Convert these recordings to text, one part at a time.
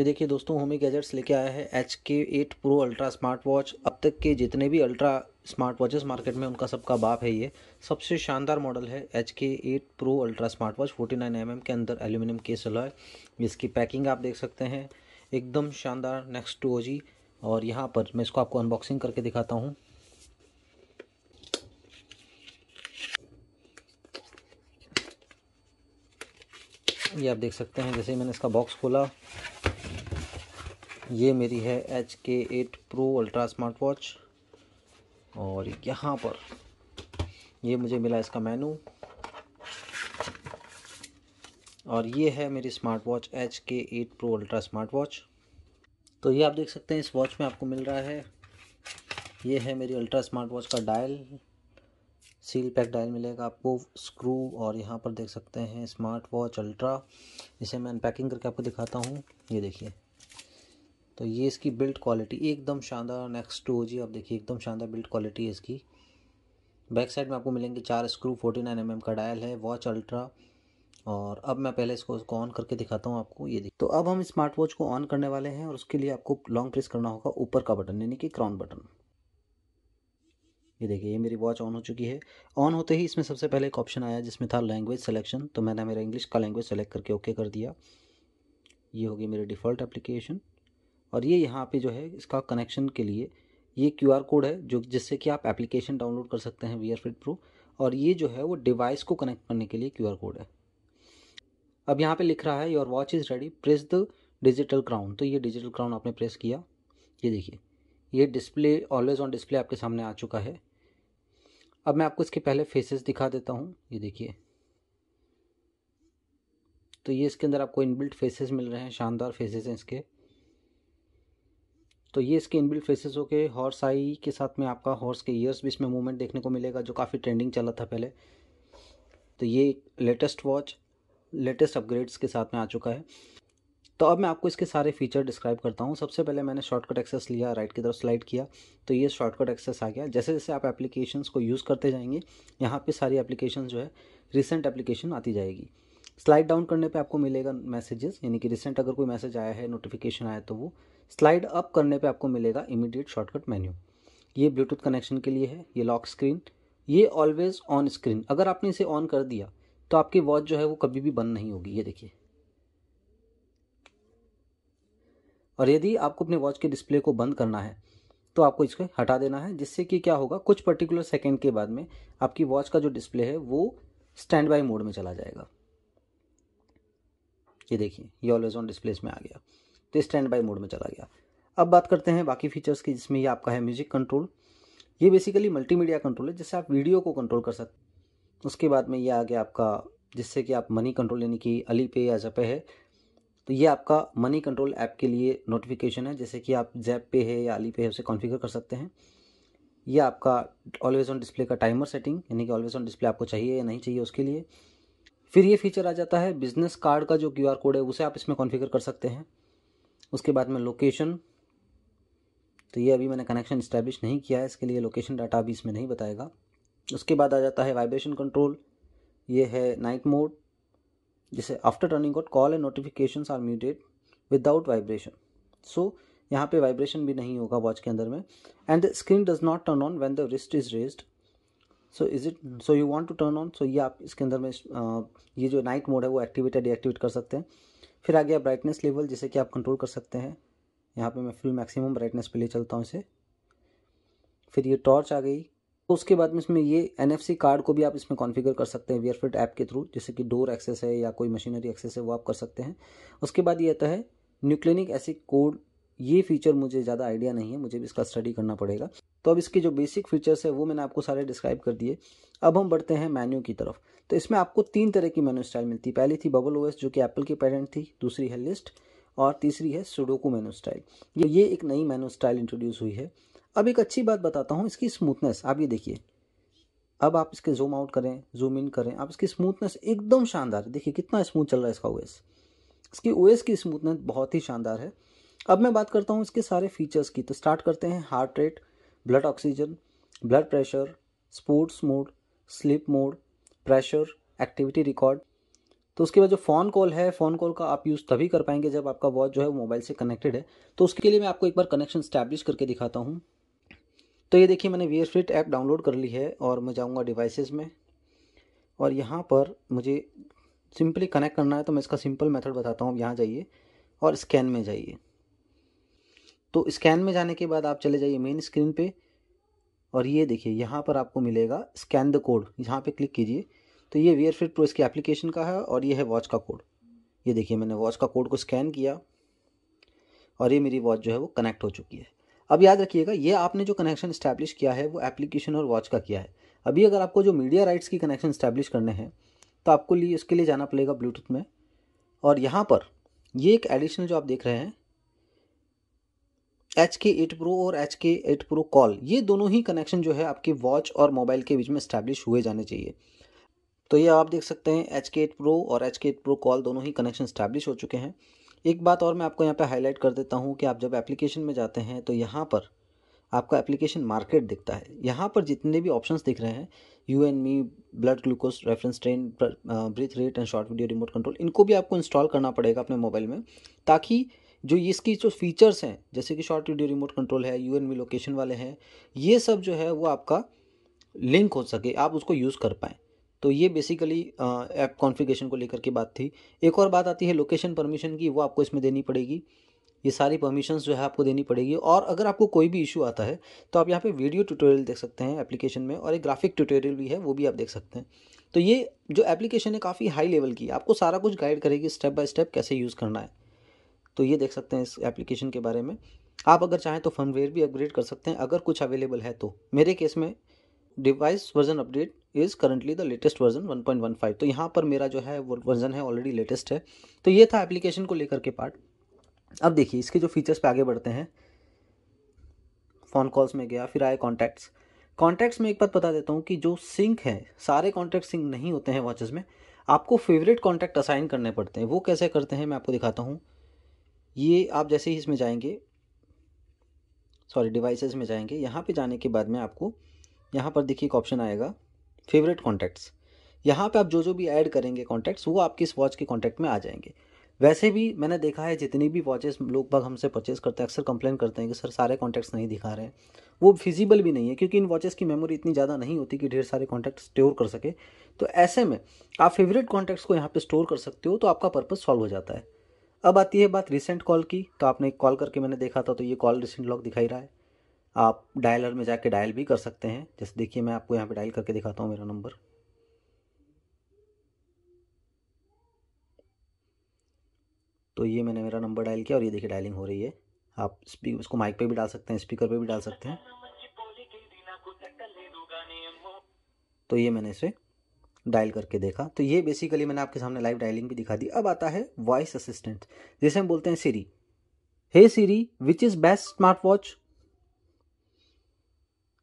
ये देखिए दोस्तों होमी गैजेट्स लेके आया है H K eight pro ultra smart watch अब तक के जितने भी अल्ट्रा स्मार्ट वॉचेस मार्केट में उनका सबका बाप है ये सबसे शानदार मॉडल है H K eight pro ultra smart watch forty nine M M के अंदर एल्यूमिनियम केस अलॉय इसकी पैकिंग आप देख सकते हैं एकदम शानदार नेक्स्ट टू ओ जी और यहाँ पर मैं इसको आपको अनबॉक्सिंग करके दिखाता हूँ ये आप देख सकते हैं जैसे मैंने इसका बॉक्स खोला ये मेरी है H K eight pro ultra smart watch और यहाँ पर ये मुझे मिला इसका मेनू और ये है मेरी smart watch H K eight pro ultra smart watch तो ये आप देख सकते हैं इस वॉच में आपको मिल रहा है ये है मेरी अल्ट्रा स्मार्ट वॉच का डायल सील पैक डायल मिलेगा आपको स्क्रू और यहाँ पर देख सकते हैं स्मार्ट वॉच अल्ट्रा इसे मैं अनपैकिंग करके आपको दिखाता हूँ ये देखिए तो ये इसकी बिल्ड क्वालिटी एकदम शानदार नेक्स्ट टू हो जी आप देखिए एकदम शानदार बिल्ड क्वालिटी है इसकी बैक साइड में आपको मिलेंगे चार स्क्रू 49 नाइन mm का डायल है वॉच अल्ट्रा और अब मैं पहले इसको उसको ऑन करके दिखाता हूँ आपको ये देख तो अब हम स्मार्ट वॉच को ऑन करने वाले हैं और उसके लिए आपको लॉन्ग प्रेस करना होगा ऊपर का बटन यानी कि क्राउन बटन ये देखिए ये मेरी वॉच ऑन हो चुकी है ऑन होते ही इसमें सबसे पहले एक ऑप्शन आया जिसमें था लैंग्वेज सेलेक्शन तो मैंने मेरा इंग्लिश का लैंग्वेज सेलेक्ट करके ओके कर दिया ये होगी मेरी डिफ़ॉल्ट एप्लीकेशन और ये यहाँ पे जो है इसका कनेक्शन के लिए ये क्यू कोड है जो जिससे कि आप एप्लीकेशन डाउनलोड कर सकते हैं वी आर फिट प्रो और ये जो है वो डिवाइस को कनेक्ट करने के लिए क्यू कोड है अब यहाँ पे लिख रहा है your watch is ready press the digital crown तो ये डिजिटल क्राउन आपने प्रेस किया ये देखिए ये डिस्प्ले ऑलवेज ऑन डिस्प्ले आपके सामने आ चुका है अब मैं आपको इसके पहले फेसेस दिखा देता हूँ ये देखिए तो ये इसके अंदर आपको इनबिल्ट फेसेस मिल रहे हैं शानदार फेसेस हैं इसके तो ये इसके इनबिल्ट फेसेस हो के हॉर्स आई के साथ में आपका हॉर्स के ईयर्स भी इसमें मूवमेंट देखने को मिलेगा जो काफ़ी ट्रेंडिंग चला था पहले तो ये लेटेस्ट वॉच लेटेस्ट अपग्रेड्स के साथ में आ चुका है तो अब मैं आपको इसके सारे फीचर डिस्क्राइब करता हूँ सबसे पहले मैंने शॉर्टकट एक्सेस लिया राइट की तरफ स्लाइड किया तो ये शॉर्टकट एक्सेस आ गया जैसे जैसे आप एप्लीकेशंस को यूज़ करते जाएंगे यहाँ पे सारी एप्लीकेशन जो है रिसेंट एप्लीकेशन आती जाएगी स्लाइड डाउन करने पर आपको मिलेगा मैसेजेस यानी कि रिसेंट अगर कोई मैसेज आया है नोटिफिकेशन आया तो वो स्लाइड अप करने पे आपको मिलेगा इमीडिएट शॉर्टकट मेन्यू ये ब्लूटूथ कनेक्शन के लिए है ये लॉक स्क्रीन ये ऑलवेज़ ऑन स्क्रीन अगर आपने इसे ऑन कर दिया तो आपकी वॉच जो है वो कभी भी बंद नहीं होगी ये देखिए और यदि आपको अपने वॉच के डिस्प्ले को बंद करना है तो आपको इसको हटा देना है जिससे कि क्या होगा कुछ पर्टिकुलर सेकेंड के बाद में आपकी वॉच का जो डिस्प्ले है वो स्टैंड बाई मोड में चला जाएगा ये देखिए ये ऑलवेज ऑन डिस्प्ले में आ गया तो स्टैंड बाई मोड में चला गया अब बात करते हैं बाकी फीचर्स की जिसमें ये आपका है म्यूजिक कंट्रोल ये बेसिकली मल्टीमीडिया कंट्रोल है जिससे आप वीडियो को कंट्रोल कर सकते उसके बाद में ये आ गया आपका जिससे कि आप मनी कंट्रोल यानी कि अली पे या जपे है तो ये आपका मनी कंट्रोल ऐप के लिए नोटिफिकेशन है जैसे कि आप जैप पे है या अली पे है उसे कॉन्फ़िगर कर सकते हैं ये आपका ऑलवेज़ ऑन डिस्प्ले का टाइमर सेटिंग यानी कि ऑलवेज़ ऑन डिस्प्ले आपको चाहिए या नहीं चाहिए उसके लिए फिर ये फीचर आ जाता है बिजनेस कार्ड का जो क्यू कोड है उसे आप इसमें कॉन्फ़िगर कर सकते हैं उसके बाद में लोकेशन तो ये अभी मैंने कनेक्शन इस्टेब्लिश नहीं किया है इसके लिए लोकेशन डाटा अभी इसमें नहीं बताएगा उसके बाद आ जाता है वाइब्रेशन कंट्रोल ये है नाइट मोड जिसे after turning out call and notification are muted without vibration so यहाँ पे वाइब्रेशन भी नहीं होगा वॉच के अंदर में and the screen does not turn on when the wrist is raised so is it so you want to turn on so ये आप इसके अंदर में uh, ये जो नाइट मोड है वो एक्टिवेट या डीएक्टिवेट कर सकते हैं फिर आ गया ब्राइटनेस लेवल जिसे कि आप कंट्रोल कर सकते हैं यहाँ पे मैं फुल मैक्सिमम ब्राइटनेस पे ले चलता हूँ इसे फिर ये टॉर्च आ गई तो उसके बाद में इसमें ये एन कार्ड को भी आप इसमें कॉन्फ़िगर कर सकते हैं वीयरफिट ऐप के थ्रू जैसे कि डोर एक्सेस है या कोई मशीनरी एक्सेस है वो आप कर सकते हैं उसके बाद ये आता है न्यूक्लिनिक एसिड कोड ये फीचर मुझे ज़्यादा आइडिया नहीं है मुझे भी इसका स्टडी करना पड़ेगा तो अब इसके जो बेसिक फीचर्स है वो मैंने आपको सारे डिस्क्राइब कर दिए अब हम बढ़ते हैं मेन्यू की तरफ तो इसमें आपको तीन तरह की मेन्यू स्टाइल मिलती है पहली थी बबल ओएस जो कि एप्पल की पेरेंट थी दूसरी है लिस्ट और तीसरी है सुडोको मेन्यू स्टाइल ये ये एक नई मेन्यू स्टाइल इंट्रोड्यूस हुई है अब एक अच्छी बात बताता हूँ इसकी स्मूथनेस आप ये देखिए अब आप इसके जूम आउट करें जूम इन करें आप इसकी स्मूथनेस एकदम शानदार है देखिए कितना स्मूथ चल रहा है इसका ओएस इसकी ओएस की स्मूथनेस बहुत ही शानदार है अब मैं बात करता हूँ इसके सारे फीचर्स की तो स्टार्ट करते हैं heart rate blood oxygen blood pressure sports mode sleep mode pressure activity record तो उसके बाद जो फ़ोन कॉल है फ़ोन कॉल का आप यूज़ तभी कर पाएंगे जब आपका वॉच जो है मोबाइल से कनेक्टेड है तो उसके लिए मैं आपको एक बार कनेक्शन स्टैब्लिश करके दिखाता हूँ तो ये देखिए मैंने वी फिट ऐप डाउनलोड कर ली है और मैं जाऊँगा डिवाइसेस में और यहाँ पर मुझे सिंपली कनेक्ट करना है तो मैं इसका सिंपल मेथड बताता हूँ यहाँ जाइए और स्कैन में जाइए तो स्कैन में जाने के बाद आप चले जाइए मेन स्क्रीन पे और ये देखिए यहाँ पर आपको मिलेगा स्कैन द कोड यहाँ पे क्लिक कीजिए तो ये वियर फिट प्रो इसकी एप्लीकेशन का है और ये है वॉच का कोड ये देखिए मैंने वॉच का कोड को स्कैन किया और ये मेरी वॉच जो है वो कनेक्ट हो चुकी है अब याद रखिएगा ये आपने जो कनेक्शन इस्टेब्लिश किया है वो एप्लीकेशन और वॉच का किया है अभी अगर आपको जो मीडिया राइट्स की कनेक्शन इस्टेब्लिश करने हैं तो आपको लिए उसके लिए जाना पड़ेगा ब्लूटूथ में और यहाँ पर ये एक एडिशनल जो आप देख रहे हैं एच के एट प्रो और H K eight pro call ये दोनों ही कनेक्शन जो है आपके वॉच और मोबाइल के बीच में इस्टेब्लिश हुए जाने चाहिए तो ये आप देख सकते हैं एच के एट प्रो और H K eight pro call दोनों ही कनेक्शन इस्टेब्लिश हो चुके हैं एक बात और मैं आपको यहाँ पे हाईलाइट कर देता हूँ कि आप जब एप्लीकेशन में जाते हैं तो यहाँ पर आपका एप्लीकेशन मार्केट दिखता है यहाँ पर जितने भी ऑप्शंस दिख रहे हैं you and me blood glucose reference train breath rate and short video remote control इनको भी आपको इंस्टॉल करना पड़ेगा अपने मोबाइल में ताकि जो इसकी जो फीचर्स हैं जैसे कि शॉर्ट वीडियो रिमोट कंट्रोल है यू एन लोकेशन वाले हैं ये सब जो है वो आपका लिंक हो सके आप उसको यूज़ कर पाएँ तो ये बेसिकली ऐप कॉन्फ़िगरेशन को लेकर के बात थी एक और बात आती है लोकेशन परमिशन की वो आपको इसमें देनी पड़ेगी ये सारी परमिशंस जो है आपको देनी पड़ेगी और अगर आपको कोई भी इशू आता है तो आप यहाँ पे वीडियो ट्यूटोरियल देख सकते हैं एप्लीकेशन में और एक ग्राफिक ट्यूटोरियल भी है वो भी आप देख सकते हैं तो ये जो एप्लीकेशन है काफ़ी हाई लेवल की आपको सारा कुछ गाइड करेगी स्टेप बाय स्टेप कैसे यूज़ करना है तो ये देख सकते हैं इस एप्लीकेशन के बारे में आप अगर चाहें तो फर्मवेयर भी अपग्रेड कर सकते हैं अगर कुछ अवेलेबल है तो मेरे केस में device version update is currently the latest version 1.15 तो यहाँ पर मेरा जो है वो वर्जन है ऑलरेडी लेटेस्ट है तो ये था एप्लीकेशन को लेकर के पार्ट अब देखिए इसके जो फीचर्स पे आगे बढ़ते हैं फ़ोन कॉल्स में गया फिर आए कॉन्टैक्ट्स कॉन्टैक्ट्स में एक बात बता देता हूँ कि जो सिंक है सारे कॉन्टैक्ट सिंक नहीं होते हैं वॉचेस में आपको फेवरेट कॉन्टैक्ट असाइन करने पड़ते हैं वो कैसे करते हैं मैं आपको दिखाता हूँ ये आप जैसे ही इसमें जाएंगे सॉरी डिवाइसेस में जाएंगे यहाँ पे जाने के बाद में आपको यहाँ पर देखिए एक ऑप्शन आएगा फेवरेट कॉन्टैक्ट्स यहाँ पे आप जो जो भी ऐड करेंगे कॉन्टैक्ट्स वो आपकी इस वॉच के कॉन्टैक्ट में आ जाएंगे वैसे भी मैंने देखा है जितनी भी वॉचेस लोग बाग हमसे परचेज़ करते हैं अक्सर कंप्लेन करते हैं कि सर सारे कॉन्टैक्ट्स नहीं दिखा रहे हैं वो फिजिबल भी नहीं है क्योंकि इन वॉचेस की मेमोरी इतनी ज़्यादा नहीं होती कि ढेर सारे कॉन्टैक्ट स्टोर कर सके तो ऐसे में आप फेवरेट कॉन्टैक्ट्स को यहाँ पर स्टोर कर सकते हो तो आपका पर्पज़ सॉल्व हो जाता है अब आती है बात रिसेंट कॉल की तो आपने कॉल करके मैंने देखा था तो ये कॉल रिसेंट लॉक दिखाई रहा है आप डायलर में जाके डायल भी कर सकते हैं जैसे देखिए मैं आपको यहाँ पे डायल करके दिखाता हूँ मेरा नंबर तो ये मैंने मेरा नंबर डायल किया और ये देखिए डायलिंग हो रही है आप स्पीक उसको माइक पे भी डाल सकते हैं स्पीकर पे भी डाल सकते हैं तो ये मैंने इसे डायल करके देखा तो ये बेसिकली मैंने आपके सामने लाइव डायलिंग भी दिखा दी अब आता है वॉइस असिस्टेंट जिसे हम बोलते हैं Siri hey Siri which is best smart watch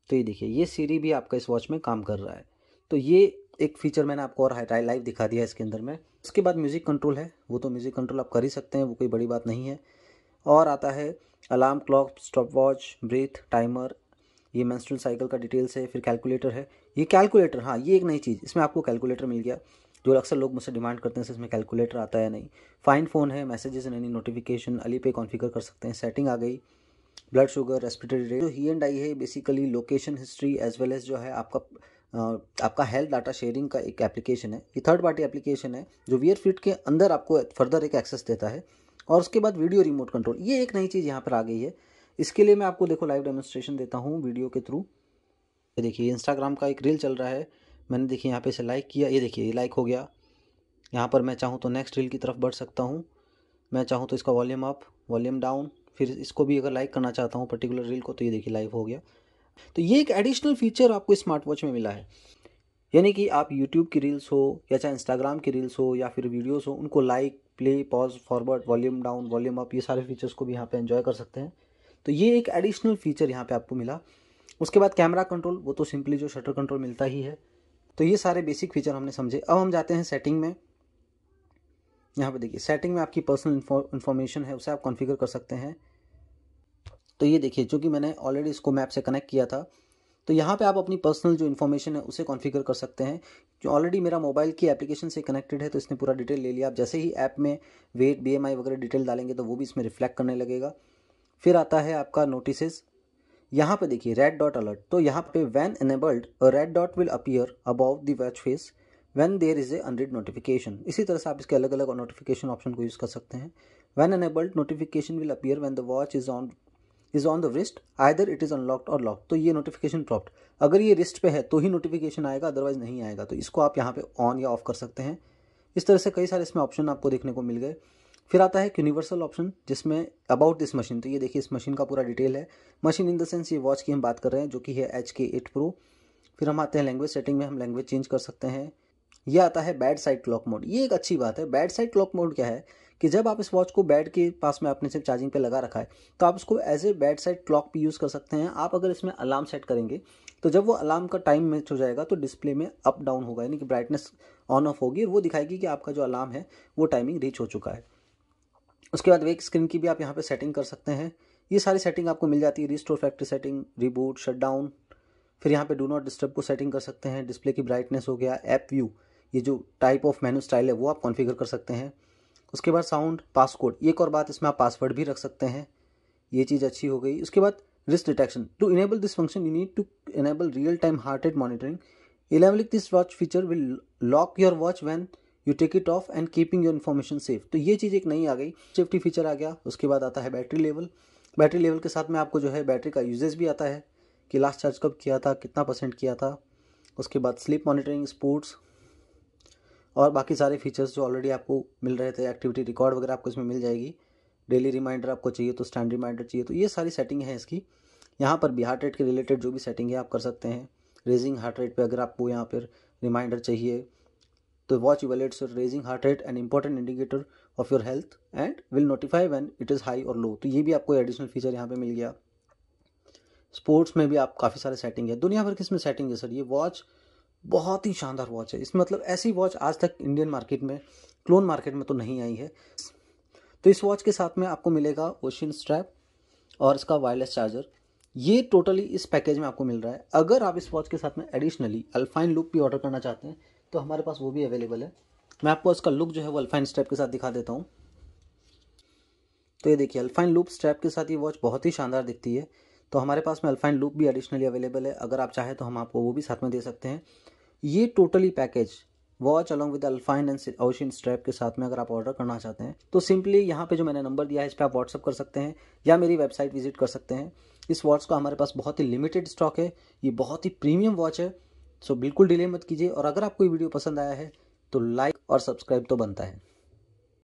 तो ये देखिए ये सीरी भी आपका इस वॉच में काम कर रहा है तो ये एक फीचर मैंने आपको और हाई लाइव दिखा दिया है इसके अंदर में उसके बाद म्यूज़िक कंट्रोल है वो तो म्यूज़िक कंट्रोल आप कर ही सकते हैं वो कोई बड़ी बात नहीं है और आता है alarm clock stop watch breath timer ये मेंस्ट्रुअल साइकिल का डिटेल्स है फिर कैलकुलेटर है ये कैलकुलेटर हाँ ये एक नई चीज़ इसमें आपको कैलकुलेटर मिल गया जो अक्सर लोग मुझसे डिमांड करते हैं इसमें कैलकुलेटर आता है नहीं फाइन फ़ोन है मैसेजेस यानी नोटिफिकेशन अली पे कॉन्फ़िगर कर सकते हैं सेटिंग आ गई ब्लड शुगर रेस्पिरेटरी रेट जो ही एंड आई है basically location history as well as जो है आपका आपका हेल्थ डाटा शेयरिंग का एक एप्लीकेशन है ये थर्ड पार्टी एप्लीकेशन है जो वीयर फिट के अंदर आपको फर्दर एक एक्सेस देता है और उसके बाद वीडियो रिमोट कंट्रोल ये एक नई चीज़ यहाँ पर आ गई है इसके लिए मैं आपको देखो लाइव डेमोस्ट्रेशन देता हूँ वीडियो के थ्रू ये देखिए इंस्टाग्राम का एक रील चल रहा है मैंने देखिए यहाँ पे इसे लाइक किया ये देखिए ये लाइक हो गया यहाँ पर मैं चाहूँ तो नेक्स्ट रील की तरफ बढ़ सकता हूँ मैं चाहूँ तो इसका वॉल्यूम अप वॉल्यूम डाउन फिर इसको भी अगर लाइक करना चाहता हूँ पर्टिकुलर रील को तो ये देखिए लाइव हो गया तो ये एक एडिशनल फीचर आपको स्मार्ट वॉच में मिला है यानी कि आप यूट्यूब की रील्स हो या चाहे इंस्टाग्राम की रील्स हो या फिर वीडियोस हो उनको like play pause forward volume down volume up ये सारे फीचर्स को भी यहाँ पर इन्जॉय कर सकते हैं तो ये एक एडिशनल फीचर यहाँ पे आपको मिला उसके बाद कैमरा कंट्रोल वो तो सिंपली जो शटर कंट्रोल मिलता ही है तो ये सारे बेसिक फीचर हमने समझे अब हम जाते हैं सेटिंग में यहाँ पे देखिए सेटिंग में आपकी पर्सनल इन्फॉर्मेशन है उसे आप कॉन्फ़िगर कर सकते हैं तो ये देखिए चूँकि मैंने ऑलरेडी इसको मैप से कनेक्ट किया था तो यहाँ पे आप अपनी पर्सनल जो इन्फॉर्मेशन है उसे कॉन्फ़िगर कर सकते हैं जो ऑलरेडी मेरा मोबाइल की एप्लीकेशन से कनेक्टेड है तो इसने पूरा डिटेल ले लिया आप जैसे ही ऐप में वेट बी वगैरह डिटेल डालेंगे तो वो भी इसमें रिफ्लेक्ट करने लगेगा फिर आता है आपका नोटिसेस यहाँ पे देखिए रेड डॉट अलर्ट तो यहाँ पे when enabled red dot will appear about the watch face when there is a unread notification इसी तरह से आप इसके अलग अलग नोटिफिकेशन ऑप्शन को यूज़ कर सकते हैं when enabled notification will appear when the watch is on is on the wrist either it is unlocked और लॉक तो ये नोटिफिकेशन ड्रॉप्ड अगर ये रिस्ट पे है तो ही नोटिफिकेशन आएगा अदरवाइज नहीं आएगा तो इसको आप यहाँ पे ऑन या ऑफ कर सकते हैं इस तरह से कई सारे इसमें ऑप्शन आपको देखने को मिल गए फिर आता है यूनिवर्सल ऑप्शन जिसमें अबाउट दिस मशीन तो ये देखिए इस मशीन का पूरा डिटेल है मशीन इन द सेंस ये वॉच की हम बात कर रहे हैं जो कि है एच के एट प्रो फिर हम आते हैं लैंग्वेज सेटिंग में हम लैंग्वेज चेंज कर सकते हैं यह आता है बैड साइड क्लॉक मोड ये एक अच्छी बात है बैड साइड क्लॉक मोड क्या है कि जब आप इस वॉच को बैड के पास में आपने सिर्फ चार्जिंग पे लगा रखा है तो आप इसको as a bedside clock भी यूज़ कर सकते हैं आप अगर इसमें अलार्म सेट करेंगे तो जब वो अलार्म का टाइम मैच हो जाएगा तो डिस्प्ले में अप डाउन होगा यानी कि ब्राइटनेस ऑन ऑफ होगी और वो दिखाएगी कि आपका जो अलार्म है वो टाइमिंग रीच हो चुका है उसके बाद वेक स्क्रीन की भी आप यहाँ पे सेटिंग कर सकते हैं ये सारी सेटिंग आपको मिल जाती है restore factory setting reboot shutdown फिर यहाँ पे डू नॉट डिस्टर्ब को सेटिंग कर सकते हैं डिस्प्ले की ब्राइटनेस हो गया ऐप व्यू ये जो टाइप ऑफ मेनू स्टाइल है वो आप कॉन्फ़िगर कर सकते हैं उसके बाद साउंड पासकोड एक और बात इसमें आप पासवर्ड भी रख सकते हैं ये चीज़ अच्छी हो गई उसके बाद risk detection to enable this function you need to enable real time heart rate monitoring इलेवलिक this watch feature will lock your watch when you take it off and keeping your information safe तो ये चीज़ एक नई आ गई safety feature आ गया उसके बाद आता है बैटरी लेवल बैटरी लेवल के साथ में आपको जो है बैटरी का यूजेज भी आता है कि लास्ट चार्ज कब किया था कितना परसेंट किया था उसके बाद स्लीप मॉनिटरिंग स्पोर्ट्स और बाकी सारे फीचर्स जो ऑलरेडी आपको मिल रहे थे एक्टिविटी रिकॉर्ड वगैरह आपको इसमें मिल जाएगी डेली रिमाइंडर आपको चाहिए तो स्टैंड रिमाइंडर चाहिए तो ये सारी सेटिंग है इसकी यहाँ पर भी हार्ट रेट के रिलेटेड जो भी सेटिंग है आप कर सकते हैं रेजिंग हार्ट रेट पे अगर आपको यहाँ पर रिमाइंडर चाहिए तो watch evaluates your raising heart rate and important indicator of your health and will notify when it is high और लो तो ये भी आपको एडिशनल फीचर यहाँ पे मिल गया स्पोर्ट्स में भी आप काफ़ी सारे सेटिंग है दुनिया भर के इसमें सेटिंग है सर ये वॉच बहुत ही शानदार वॉच है इसमें मतलब ऐसी वॉच आज तक इंडियन मार्केट में क्लोन मार्केट में तो नहीं आई है तो इस वॉच के साथ में आपको मिलेगा ओशियन स्ट्रैप और इसका वायरलेस चार्जर ये टोटली इस पैकेज में आपको मिल रहा है अगर आप इस वॉच के साथ में एडिशनली अल्फाइन लुक भी ऑर्डर करना चाहते हैं तो हमारे पास वो भी अवेलेबल है मैं आपको इसका लुक जो है वो अल्फाइन स्ट्रैप के साथ दिखा देता हूँ तो ये देखिए अल्फाइन लूप स्ट्रैप के साथ ये वॉच बहुत ही शानदार दिखती है तो हमारे पास में अल्फाइन लूप भी एडिशनली अवेलेबल है अगर आप चाहें तो हम आपको वो भी साथ में दे सकते हैं ये totally package watch along with alpine and ocean strap के साथ में अगर आप ऑर्डर करना चाहते हैं तो सिंपली यहाँ पे जो मैंने नंबर दिया है इस पर आप व्हाट्सअप कर सकते हैं या मेरी वेबसाइट विजिट कर सकते हैं इस वॉच का हमारे पास बहुत ही लिमिटेड स्टॉक है ये बहुत ही प्रीमियम वॉच है सो बिल्कुल डिले मत कीजिए और अगर आपको ये वीडियो पसंद आया है तो लाइक और सब्सक्राइब तो बनता है